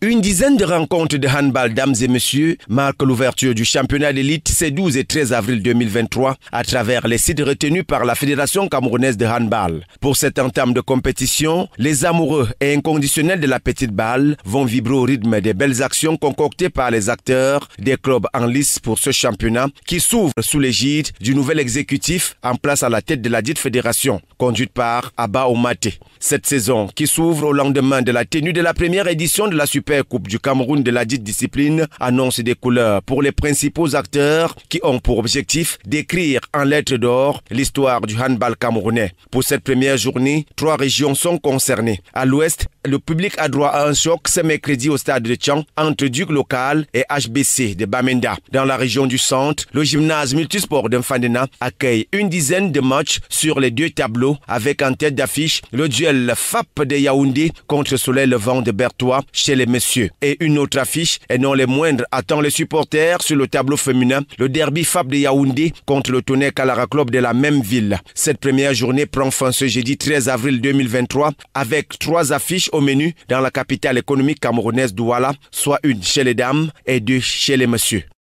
Une dizaine de rencontres de handball, dames et messieurs, marquent l'ouverture du championnat d'élite ces 12 et 13 avril 2023 à travers les sites retenus par la Fédération camerounaise de handball. Pour cet entame de compétition, les amoureux et inconditionnels de la petite balle vont vibrer au rythme des belles actions concoctées par les acteurs des clubs en lice pour ce championnat qui s'ouvre sous l'égide du nouvel exécutif en place à la tête de la dite fédération, conduite par Abba Omate. Cette saison qui s'ouvre au lendemain de la tenue de la première édition de la Super Coupe du Cameroun de la dite discipline annonce des couleurs pour les principaux acteurs qui ont pour objectif d'écrire en lettres d'or l'histoire du handball camerounais. Pour cette première journée, trois régions sont concernées. À l'ouest, le public a droit à un choc ce mercredi au stade de Tchang entre Duc local et HBC de Bamenda. Dans la région du centre, le gymnase multisport d'Infandena accueille une dizaine de matchs sur les deux tableaux avec en tête d'affiche le duel FAP de Yaoundé contre Soleil Levant de Bertois chez les messieurs. Et une autre affiche, et non les moindres, attend les supporters sur le tableau féminin, le derby FAP de Yaoundé contre le Tonnerre Calara Club de la même ville. Cette première journée prend fin ce jeudi 13 avril 2023 avec trois affiches au au menu dans la capitale économique camerounaise Douala, soit une chez les dames et deux chez les messieurs.